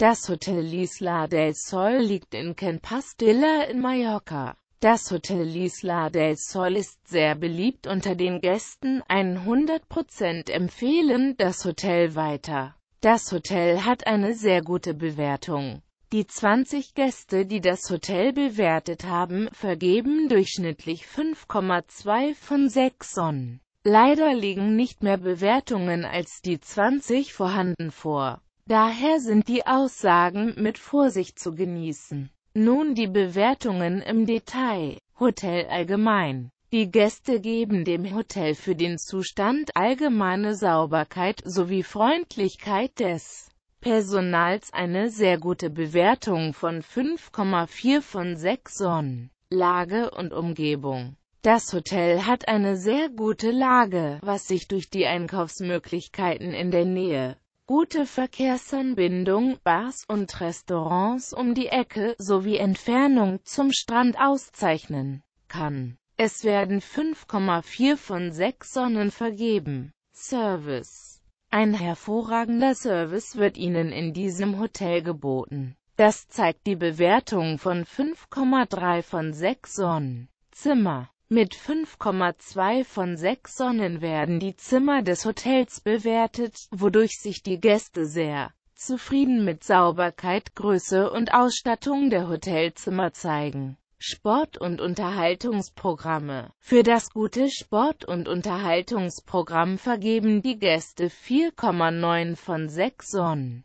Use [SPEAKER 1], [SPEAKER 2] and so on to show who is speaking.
[SPEAKER 1] Das Hotel Isla del Sol liegt in Can Pastilla in Mallorca. Das Hotel Isla del Sol ist sehr beliebt unter den Gästen, 100% empfehlen das Hotel weiter. Das Hotel hat eine sehr gute Bewertung. Die 20 Gäste, die das Hotel bewertet haben, vergeben durchschnittlich 5,2 von 6 Sonnen. Leider liegen nicht mehr Bewertungen als die 20 vorhanden vor. Daher sind die Aussagen mit Vorsicht zu genießen. Nun die Bewertungen im Detail. Hotel allgemein. Die Gäste geben dem Hotel für den Zustand allgemeine Sauberkeit sowie Freundlichkeit des Personals eine sehr gute Bewertung von 5,4 von 6 Sonnen. Lage und Umgebung. Das Hotel hat eine sehr gute Lage, was sich durch die Einkaufsmöglichkeiten in der Nähe gute Verkehrsanbindung, Bars und Restaurants um die Ecke sowie Entfernung zum Strand auszeichnen kann. Es werden 5,4 von 6 Sonnen vergeben. Service Ein hervorragender Service wird Ihnen in diesem Hotel geboten. Das zeigt die Bewertung von 5,3 von 6 Sonnen. Zimmer mit 5,2 von 6 Sonnen werden die Zimmer des Hotels bewertet, wodurch sich die Gäste sehr zufrieden mit Sauberkeit, Größe und Ausstattung der Hotelzimmer zeigen. Sport- und Unterhaltungsprogramme Für das gute Sport- und Unterhaltungsprogramm vergeben die Gäste 4,9 von 6 Sonnen.